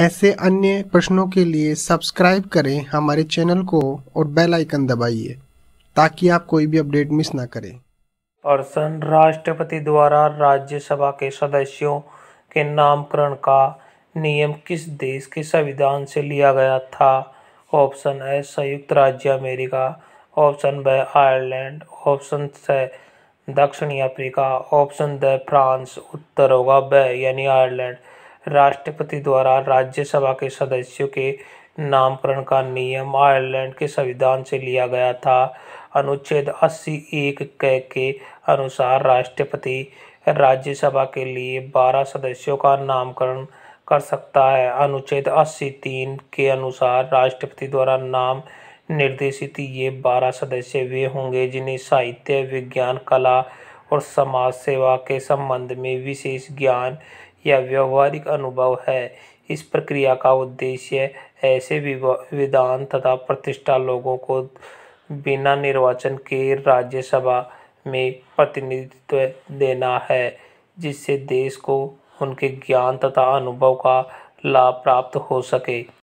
ऐसे अन्य प्रश्नों के लिए सब्सक्राइब करें हमारे चैनल को और बेल आइकन दबाइए ताकि आप कोई भी अपडेट मिस ना करें पर्सन राष्ट्रपति द्वारा राज्यसभा के सदस्यों के नामकरण का नियम किस देश के संविधान से लिया गया था ऑप्शन ए संयुक्त राज्य अमेरिका ऑप्शन ब आयरलैंड ऑप्शन स दक्षिणी अफ्रीका ऑप्शन द फ्रांस उत्तर होगा ब यानी आयरलैंड राष्ट्रपति द्वारा राज्यसभा के सदस्यों के नामकरण का नियम आयरलैंड के संविधान से लिया गया था अनुच्छेद अस्सी एक क के अनुसार राष्ट्रपति राज्यसभा के लिए बारह सदस्यों का नामकरण कर सकता है अनुच्छेद अस्सी तीन के अनुसार राष्ट्रपति द्वारा नाम निर्देशित ये बारह सदस्य वे होंगे जिन्हें साहित्य विज्ञान कला और समाज सेवा के संबंध में विशेष ज्ञान या व्यवहारिक अनुभव है इस प्रक्रिया का उद्देश्य ऐसे विधान तथा प्रतिष्ठा लोगों को बिना निर्वाचन के राज्यसभा में प्रतिनिधित्व देना है जिससे देश को उनके ज्ञान तथा अनुभव का लाभ प्राप्त हो सके